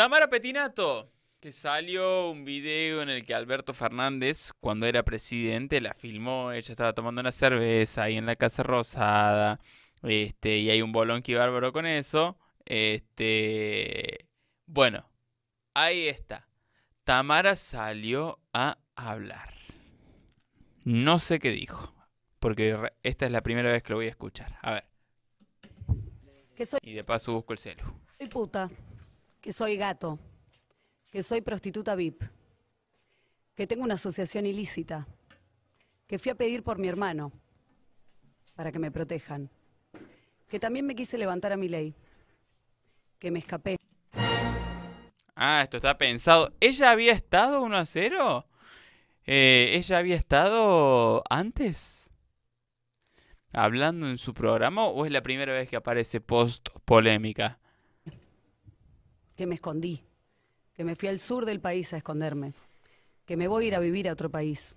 Tamara Petinato, que salió un video en el que Alberto Fernández, cuando era presidente, la filmó, ella estaba tomando una cerveza ahí en la Casa Rosada, este, y hay un bolón que bárbaro con eso. Este, bueno, ahí está. Tamara salió a hablar. No sé qué dijo, porque esta es la primera vez que lo voy a escuchar. A ver. Y de paso busco el celu. Soy puta que soy gato, que soy prostituta VIP, que tengo una asociación ilícita, que fui a pedir por mi hermano para que me protejan, que también me quise levantar a mi ley, que me escapé. Ah, esto está pensado. ¿Ella había estado 1 a 0? Eh, ¿Ella había estado antes? ¿Hablando en su programa o es la primera vez que aparece post polémica? que me escondí, que me fui al sur del país a esconderme, que me voy a ir a vivir a otro país,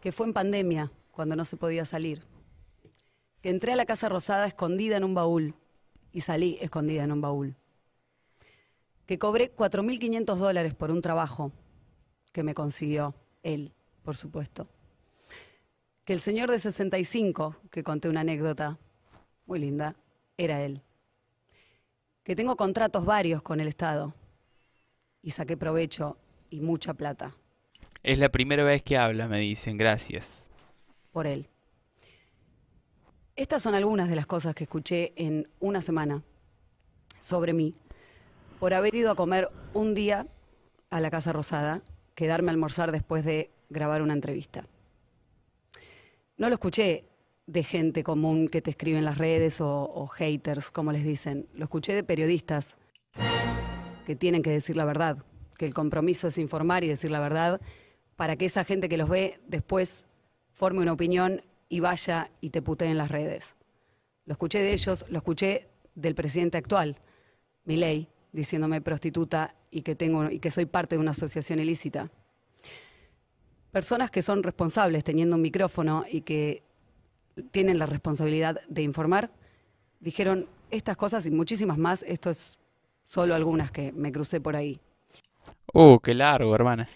que fue en pandemia cuando no se podía salir, que entré a la Casa Rosada escondida en un baúl y salí escondida en un baúl, que cobré 4.500 dólares por un trabajo que me consiguió él, por supuesto, que el señor de 65, que conté una anécdota muy linda, era él que tengo contratos varios con el Estado y saqué provecho y mucha plata. Es la primera vez que habla, me dicen, gracias. Por él. Estas son algunas de las cosas que escuché en una semana sobre mí por haber ido a comer un día a la Casa Rosada, quedarme a almorzar después de grabar una entrevista. No lo escuché de gente común que te escribe en las redes o, haters, como les dicen. Lo escuché de periodistas que tienen que decir la verdad, que el compromiso es informar y decir la verdad para que esa gente que los ve después forme una opinión y vaya y te putee en las redes. Lo escuché de ellos, lo escuché del presidente actual, Milei, diciéndome prostituta y que, tengo, y que soy parte de una asociación ilícita. Personas que son responsables teniendo un micrófono y que tienen la responsabilidad de informar, dijeron estas cosas y muchísimas más. Esto es solo algunas que me crucé por ahí. ¡Oh, qué largo, hermana.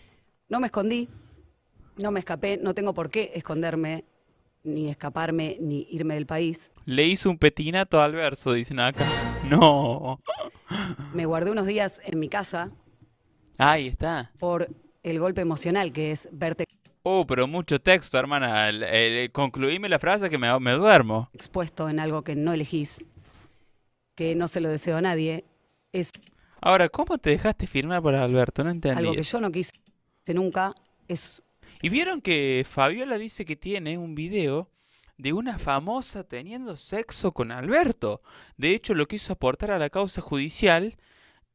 No me escondí, no me escapé, no tengo por qué esconderme, ni escaparme, ni irme del país. Le hizo un petinato al verso, dicen acá. No. Me guardé unos días en mi casa. Ahí está. Por el golpe emocional que es verte Oh, pero mucho texto, hermana. El, concluíme la frase que me, duermo. Expuesto en algo que no elegís, que no se lo deseo a nadie. Es Ahora, ¿cómo te dejaste firmar por Alberto? No entendí. algo que yo no quise nunca. Es Y vieron que Fabiola dice que tiene un video de una famosa teniendo sexo con Alberto. De hecho, lo quiso aportar a la causa judicial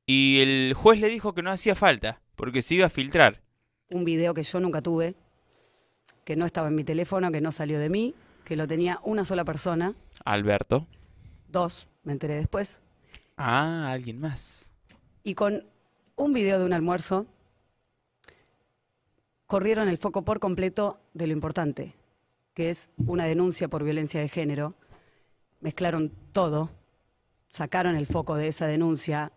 y el juez le dijo que no hacía falta, porque se iba a filtrar. un video que yo nunca tuve que no estaba en mi teléfono, que no salió de mí, que lo tenía una sola persona. Alberto. Dos, me enteré después. Ah, alguien más. Y con un video de un almuerzo, corrieron el foco por completo de lo importante, que es una denuncia por violencia de género. Mezclaron todo, sacaron el foco de esa denuncia,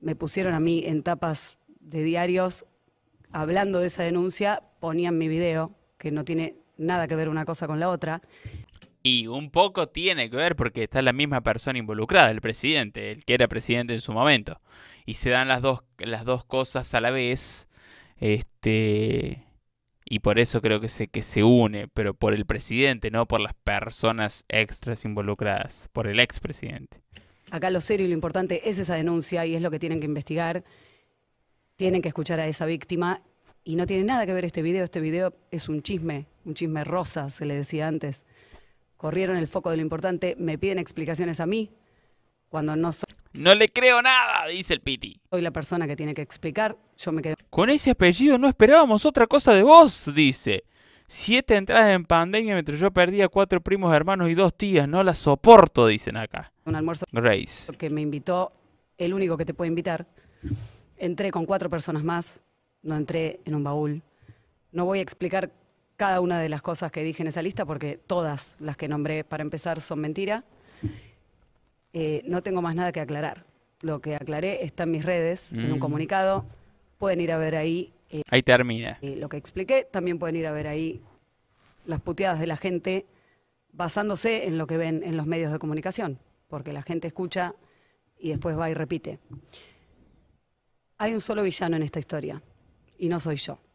me pusieron a mí en tapas de diarios hablando de esa denuncia, ponían mi video, que no tiene nada que ver una cosa con la otra. Y un poco tiene que ver porque está la misma persona involucrada, el presidente, el que era presidente en su momento. Y se dan las dos, las dos cosas a la vez. Este, y por eso creo que se, que se une, pero por el presidente, no por las personas extras involucradas, por el expresidente. Acá lo serio y lo importante es esa denuncia y es lo que tienen que investigar. Tienen que escuchar a esa víctima y no tiene nada que ver este video, este video es un chisme, un chisme rosa, se le decía antes. Corrieron el foco de lo importante, me piden explicaciones a mí, cuando no soy... No le creo nada, dice el Piti. Soy la persona que tiene que explicar, yo me quedo... Con ese apellido no esperábamos otra cosa de vos, dice. Siete entradas en pandemia mientras yo perdía cuatro primos hermanos y dos tías, no las soporto, dicen acá. Un almuerzo Grace. que me invitó, el único que te puede invitar. Entré con cuatro personas más, no entré en un baúl. No voy a explicar cada una de las cosas que dije en esa lista porque todas las que nombré para empezar son mentira. Eh, no tengo más nada que aclarar. Lo que aclaré está en mis redes, en un mm. comunicado. Pueden ir a ver ahí. Eh, ahí termina. Eh, lo que expliqué, también pueden ir a ver ahí las puteadas de la gente basándose en lo que ven en los medios de comunicación, porque la gente escucha y después va y repite. Hay un solo villano en esta historia, y no soy yo.